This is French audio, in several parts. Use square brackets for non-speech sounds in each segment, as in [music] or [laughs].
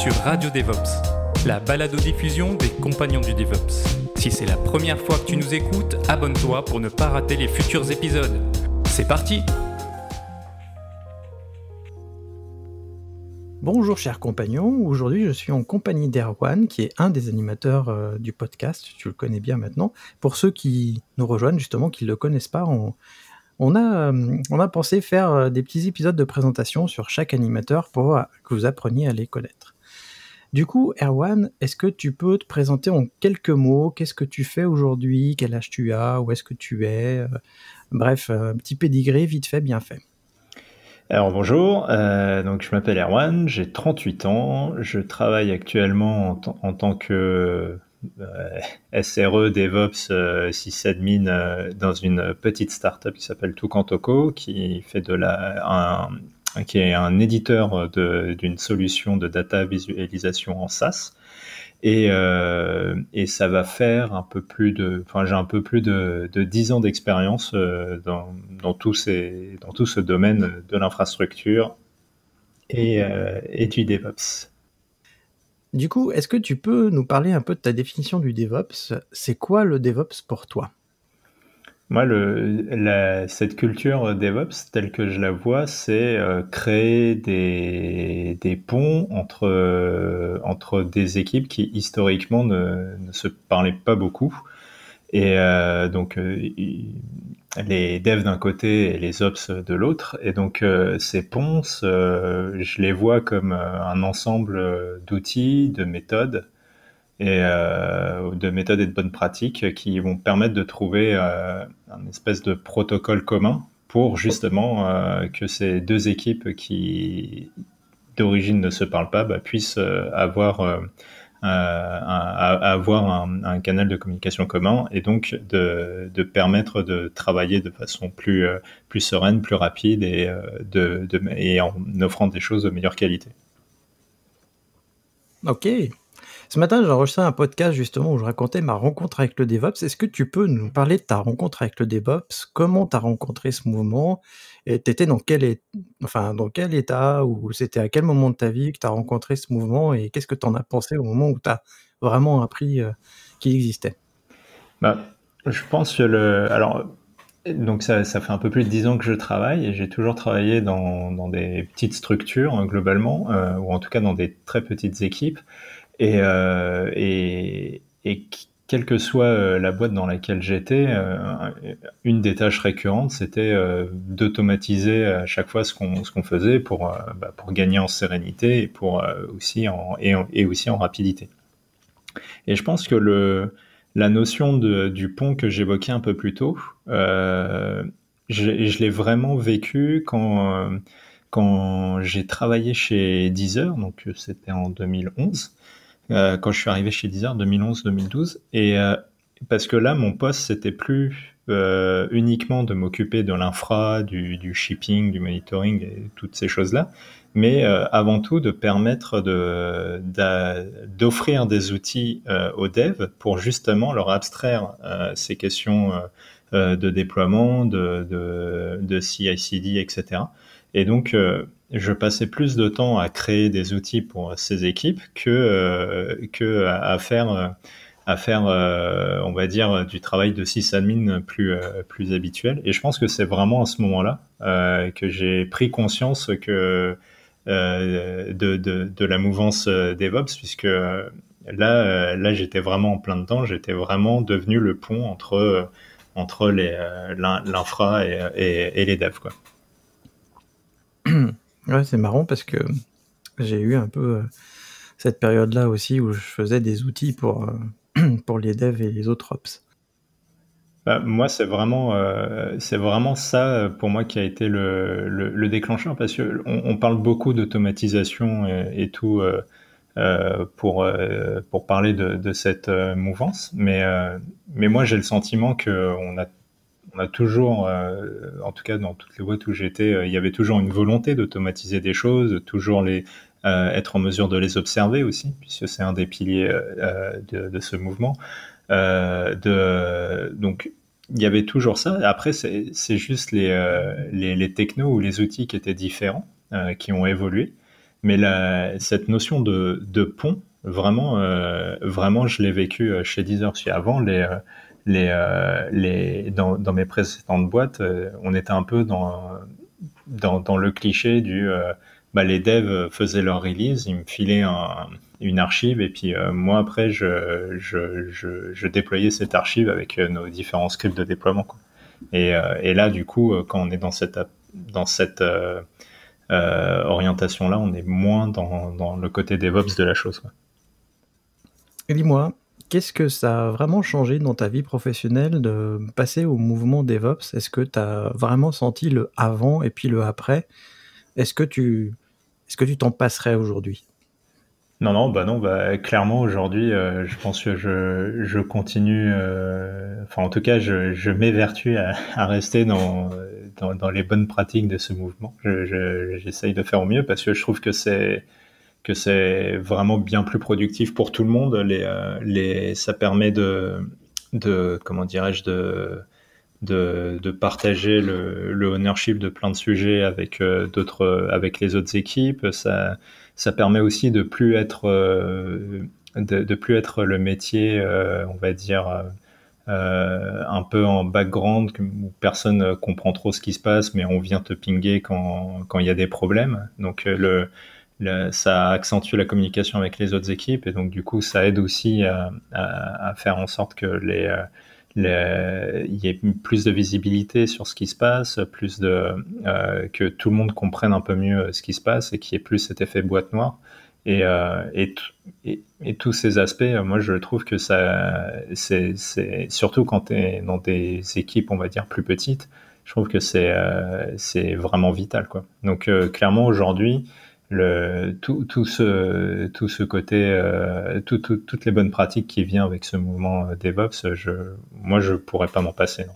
sur Radio DevOps, la baladodiffusion diffusion des compagnons du DevOps. Si c'est la première fois que tu nous écoutes, abonne-toi pour ne pas rater les futurs épisodes. C'est parti Bonjour chers compagnons, aujourd'hui je suis en compagnie d'Erwan qui est un des animateurs euh, du podcast, tu le connais bien maintenant. Pour ceux qui nous rejoignent justement, qui ne le connaissent pas, a, euh, on a pensé faire euh, des petits épisodes de présentation sur chaque animateur pour que vous appreniez à les connaître. Du coup, Erwan, est-ce que tu peux te présenter en quelques mots Qu'est-ce que tu fais aujourd'hui Quel âge tu as Où est-ce que tu es euh, Bref, euh, un petit pédigré vite fait, bien fait. Alors bonjour, euh, donc je m'appelle Erwan, j'ai 38 ans, je travaille actuellement en, tant que SRE DevOps sysadmin dans une petite startup qui s'appelle Tukantoko qui fait de la un, Hein, qui est un éditeur euh, d'une solution de data visualisation en SaaS. Euh, et, ça va faire un peu plus de, enfin j'ai un peu plus de, de 10 ans d'expérience euh, dans, dans, tout dans tout ce domaine de l'infrastructure et, et du DevOps. Du coup, est-ce que tu peux nous parler un peu de ta définition du DevOps C'est quoi le DevOps pour toi moi, le, la, cette culture DevOps, telle que je la vois, c'est euh, créer des, ponts entre, euh, entre des équipes qui historiquement ne, se parlaient pas beaucoup. Et euh, donc, les devs d'un côté et les ops de l'autre. Et donc, ces ponts, je les vois comme un ensemble d'outils, de méthodes et euh, de méthodes et de bonnes pratiques qui vont permettre de trouver euh, un espèce de protocole commun pour justement euh, que ces deux équipes qui d'origine ne se parlent pas bah, puissent avoir, un, avoir un, canal de communication commun et donc de, permettre de travailler de façon plus, plus sereine, plus rapide et, de, et en offrant des choses de meilleure qualité. Ok, ce matin, j'ai enregistré un podcast justement où je racontais ma rencontre avec le DevOps. Est-ce que tu peux nous parler de ta rencontre avec le DevOps Comment tu as rencontré ce mouvement Et tu étais dans quel, enfin, dans quel état Ou c'était à quel moment de ta vie que tu as rencontré ce mouvement Et qu'est-ce que tu en as pensé au moment où tu as vraiment appris euh, qu'il existait bah, Je pense que le. Alors. Donc ça, ça, fait un peu plus de 10 ans que je travaille et j'ai toujours travaillé dans, dans des petites structures hein, globalement, euh, ou en tout cas dans des très petites équipes. Euh, et, et, et, quelle que soit euh, la boîte dans laquelle j'étais, euh, une des tâches récurrentes, c'était d'automatiser à chaque fois ce qu'on faisait pour, bah, pour gagner en sérénité et, pour, aussi en, et, aussi en rapidité. Et je pense que le, la notion du pont que j'évoquais un peu plus tôt, je, l'ai vraiment vécu quand, quand j'ai travaillé chez Deezer, donc c'était en 2011. Euh, quand je suis arrivé chez Deezer 2011-2012. Et euh, parce que là, mon poste, c'était plus euh, uniquement de m'occuper de l'infra, du, du, shipping, du monitoring et toutes ces choses-là, mais euh, avant tout de permettre d'offrir des outils aux devs pour justement leur abstraire ces questions de déploiement, de, de, de CI/CD, etc. Et donc, je passais plus de temps à créer des outils pour ces équipes que, euh, que à, faire, à faire euh, on va dire, du travail de sysadmin plus, euh, plus habituel. Et je pense que c'est vraiment à ce moment-là euh, que j'ai pris conscience que, de, de, de, la mouvance DevOps, puisque là, là j'étais vraiment en plein dedans, j'étais vraiment devenu le pont entre, entre l'infra et, et, et les devs. Quoi. [clears throat] Ouais, c'est marrant parce que j'ai eu un peu euh, cette période-là aussi où je faisais des outils pour, euh, [clears throat] pour les devs et les autres ops. Bah, moi, c'est vraiment, euh, vraiment ça pour moi qui a été le, déclencheur parce qu'on on parle beaucoup d'automatisation et, tout pour, pour parler de, cette mouvance, mais, mais moi j'ai le sentiment qu'on a toujours, euh, en tout cas dans toutes les boîtes où j'étais, euh, il y avait toujours une volonté d'automatiser des choses, toujours les, euh, être en mesure de les observer aussi, puisque c'est un des piliers de, ce mouvement. de, donc il y avait toujours ça. Après, c'est juste les, les, technos ou les outils qui étaient différents, qui ont évolué. Mais cette notion de, pont, vraiment, vraiment, je l'ai vécu chez Deezer. Avant, les, les, euh, les, dans, dans, mes précédentes boîtes, euh, on était un peu dans, dans, dans le cliché du euh, bah, les devs faisaient leur release, ils me filaient une archive et puis moi après je, je, je, je, déployais cette archive avec nos différents scripts de déploiement. Quoi. Et, et, là du coup, quand on est dans cette, dans cette orientation-là, on est moins dans, le côté DevOps de la chose. Quoi. Et dis-moi, Qu'est-ce que ça a vraiment changé dans ta vie professionnelle de passer au mouvement DevOps Est-ce que tu as vraiment senti le avant et puis le après Est-ce que tu est-ce que tu t'en passerais aujourd'hui non, non, bah non, bah clairement aujourd'hui, euh, je pense que je, continue, euh, enfin en tout cas, je, je m'évertue à, rester dans, dans, les bonnes pratiques de ce mouvement. J'essaye de faire au mieux parce que je trouve que c'est que c'est vraiment bien plus productif pour tout le monde. Les, euh, les, ça permet de, comment dirais-je, de, de, partager le, ownership de plein de sujets avec euh, d'autres, euh, avec les autres équipes. Ça, ça permet aussi de plus être, de, plus être le métier, on va dire. un peu en background où personne comprend trop ce qui se passe, mais on vient te pinguer quand il y a des problèmes. Donc le, ça accentue la communication avec les autres équipes et donc du coup ça aide aussi euh, à, faire en sorte que euh, les, il y ait plus de visibilité sur ce qui se passe, plus de euh, que tout le monde comprenne un peu mieux ce qui se passe et qu'il y ait plus cet effet boîte noire. Et, et, et, tous ces aspects, moi je trouve que ça, c'est, surtout quand tu es dans des équipes, on va dire, plus petites, je trouve que c'est, c'est vraiment vital. Quoi. Donc clairement aujourd'hui, tout, ce, tout ce côté, euh, toutes les bonnes pratiques qui viennent avec ce mouvement euh, DevOps, je, moi, je pourrais pas m'en passer.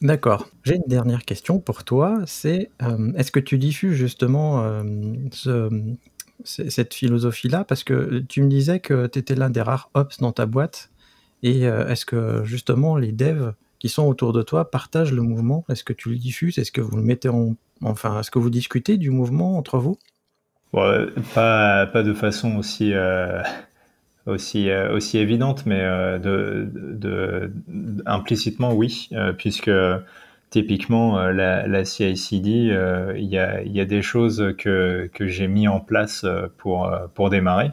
D'accord. J'ai une dernière question pour toi. C'est euh, est-ce que tu diffuses justement cette philosophie-là Parce que tu me disais que tu étais l'un des rares ops dans ta boîte. Et est-ce que justement les devs qui sont autour de toi partagent le mouvement Est-ce que tu le diffuses Est-ce que vous le mettez en. Enfin, est-ce que vous discutez du mouvement entre vous euh, pas, pas de façon aussi, euh, [laughs] aussi, euh, aussi évidente, mais de, implicitement, oui, puisque typiquement, la, la CICD, il y a, y, a, des choses que, que j'ai mis en place pour, pour démarrer,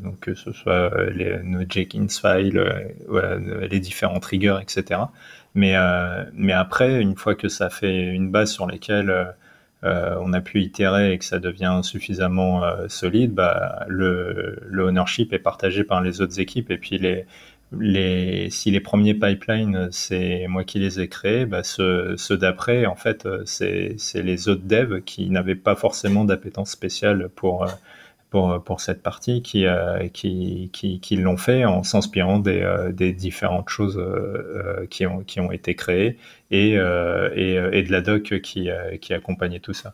donc que ce soit les, nos Jenkins files, les différents triggers, etc. Mais, mais après, une fois que ça fait une base sur laquelle euh, on a pu itérer et que ça devient suffisamment euh, solide, bah, le, le, ownership est partagé par les autres équipes. Et puis, les, les, si les premiers pipelines, c'est moi qui les ai créés, bah, ceux, d'après, en fait, euh, c'est les autres devs qui n'avaient pas forcément d'appétence spéciale pour pour, cette partie qui, euh, qui, qui, qui l'ont fait en s'inspirant des, euh, différentes choses euh, qui, ont, qui ont été créées et, et, et, de la doc qui, qui accompagnait tout ça.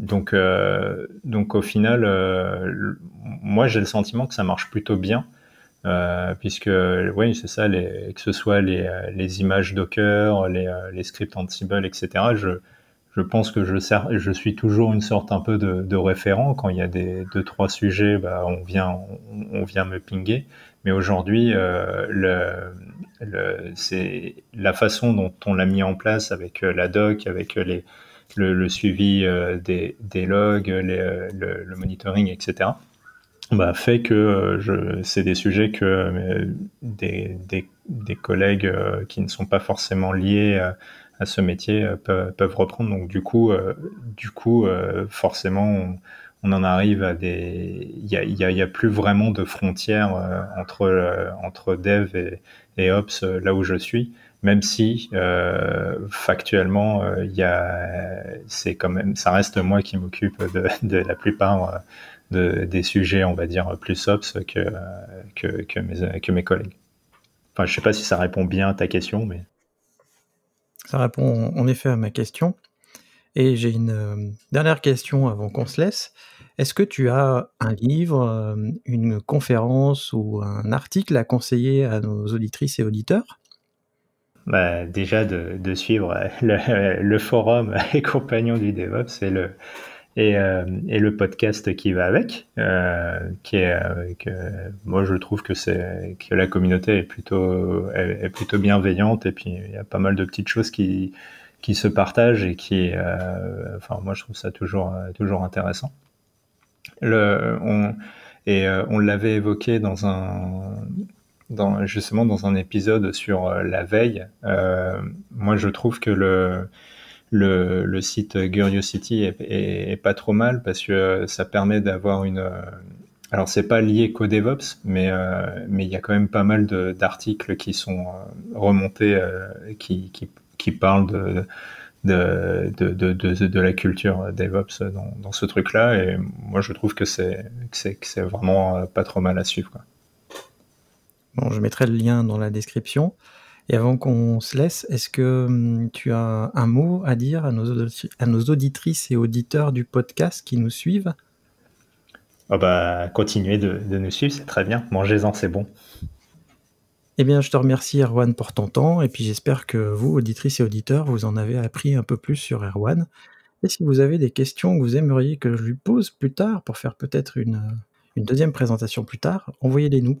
Donc, donc au final, moi j'ai le sentiment que ça marche plutôt bien, puisque oui, c'est ça, que ce soit les, les images Docker, les, les scripts Ansible, etc. Je, je pense que je, je suis toujours une sorte un peu de, référent. Quand il y a des deux trois sujets, bah, on vient on, vient me pinguer. Mais aujourd'hui, euh, le, c'est la façon dont on l'a mis en place avec euh, la doc, avec euh, les, le, suivi des, logs, le, monitoring, etc. Bah, fait que c'est des sujets que des, des collègues qui ne sont pas forcément liés à ce métier euh, peuvent, reprendre. Donc du coup, euh, du coup euh, forcément, on, en arrive à des... Il y a, y a, y a, plus vraiment de frontières entre, entre dev et, et, ops là où je suis même si factuellement il a c'est quand même ça reste moi qui m'occupe de, la plupart de, des sujets on va dire plus ops que, que, que, mes, que mes collègues. Enfin je sais pas si ça répond bien à ta question mais ça répond en effet à ma question. Et j'ai une euh, dernière question avant qu'on se laisse. Est-ce que tu as un livre, euh, une conférence ou un article à conseiller à nos auditrices et auditeurs bah, Déjà de, suivre euh, le, forum et Compagnons du DevOps c'est le, euh, et, le podcast qui va avec, euh, qui est, euh, que, moi je trouve que c'est que la communauté est plutôt est plutôt bienveillante et puis il y a pas mal de petites choses qui qui se partagent et qui, enfin moi je trouve ça toujours toujours intéressant. Le, on, et on l'avait évoqué dans un dans justement dans un épisode sur la veille. moi je trouve que le le, site Curiosity est, est, pas trop mal parce que euh, ça permet d'avoir une. Euh, alors c'est pas lié qu'au DevOps, euh, mais il y a quand même pas mal d'articles qui sont remontés, qui, qui, parlent de de, de, de, la culture DevOps dans, dans ce truc-là. Et moi, je trouve que c'est vraiment pas trop mal à suivre. Bon, je mettrai le lien dans la description. Et avant qu'on se laisse, est-ce que hum, tu as un mot à dire à nos, auditrices et auditeurs du podcast qui nous suivent ah bah, Continuez de, nous suivre, c'est très bien. Mangez-en, c'est bon. Eh bien, je te remercie Erwan pour ton temps et puis j'espère que vous, auditrices et auditeurs, vous en avez appris un peu plus sur Erwan. Et si vous avez des questions que vous aimeriez que je lui pose plus tard pour faire peut-être une, une deuxième présentation plus tard, envoyez-les nous